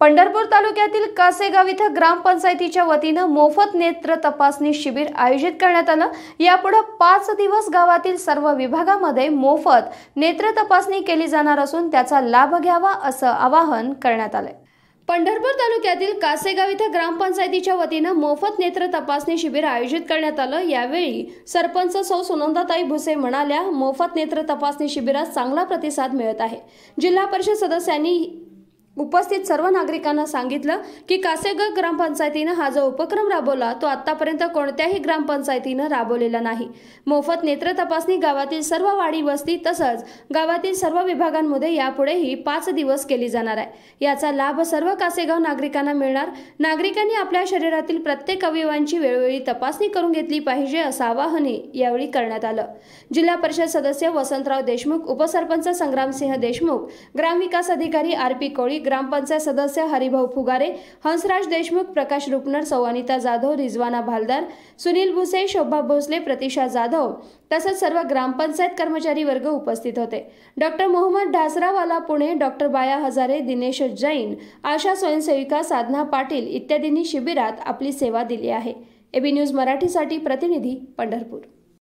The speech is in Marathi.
पंढरपूर तालुक्यातील कासेगाव इथं ग्रामपंचायतीच्या वतीनं मोफत नेत्र तपासणी शिबिर आयोजित करण्यात आलं यापुढे पाच दिवस गावातील सर्व विभागामध्ये मोफत नेत्र तपासणी केली जाणार असून त्याचा लाभ घ्यावा असं आवाहन करण्यात आलंय पंढरपूर तालुक्यातील कासेगाव इथं ग्रामपंचायतीच्या वतीनं मोफत नेत्र तपासणी शिबिर आयोजित करण्यात आलं यावेळी सरपंच सौ सुनंदाताई भुसे म्हणाल्या मोफत नेत्र तपासणी शिबिरात चांगला प्रतिसाद मिळत आहे जिल्हा परिषद सदस्यांनी उपस्थित सर्व नागरिकांना सांगितलं की कासेगाव ग्रामपंचायतीनं हा जो उपक्रम राबवला तो आतापर्यंत कोणत्याही ग्रामपंचायतीनं राबवलेला नाही मोफत नेत्र तपासणी गावातील सर्व वाडी वस्ती तसंच गावातील सर्व विभागांमध्ये यापुढेही पाच दिवस केली जाणार आहे याचा लाभ सर्व कासेगाव नागरिकांना मिळणार नागरिकांनी आपल्या शरीरातील प्रत्येक अवयवांची वेळोवेळी तपासणी करून घेतली पाहिजे असं आवाहनही यावेळी करण्यात आलं जिल्हा परिषद सदस्य वसंतराव देशमुख उपसरपंच संग्रामसिंह देशमुख ग्रामविकास अधिकारी आर पी कोळी ग्रामपंचायत सदस्य हरिभाऊ फुगारे हंसराज देशमुख प्रकाश रुपनर सौनिता जाधव रिजवाना भालदार सुनील भुसे शोभा भोसले प्रतिशा जाधव तसंच सर्व ग्रामपंचायत कर्मचारी वर्ग उपस्थित होते डॉक्टर मोहम्मद ढासरावाला पुणे डॉक्टर बाया हजारे दिनेश जैन आशा स्वयंसेविका साधना पाटील इत्यादींनी शिबिरात आपली सेवा दिली आहे एबी न्यूज मराठीसाठी प्रतिनिधी पंढरपूर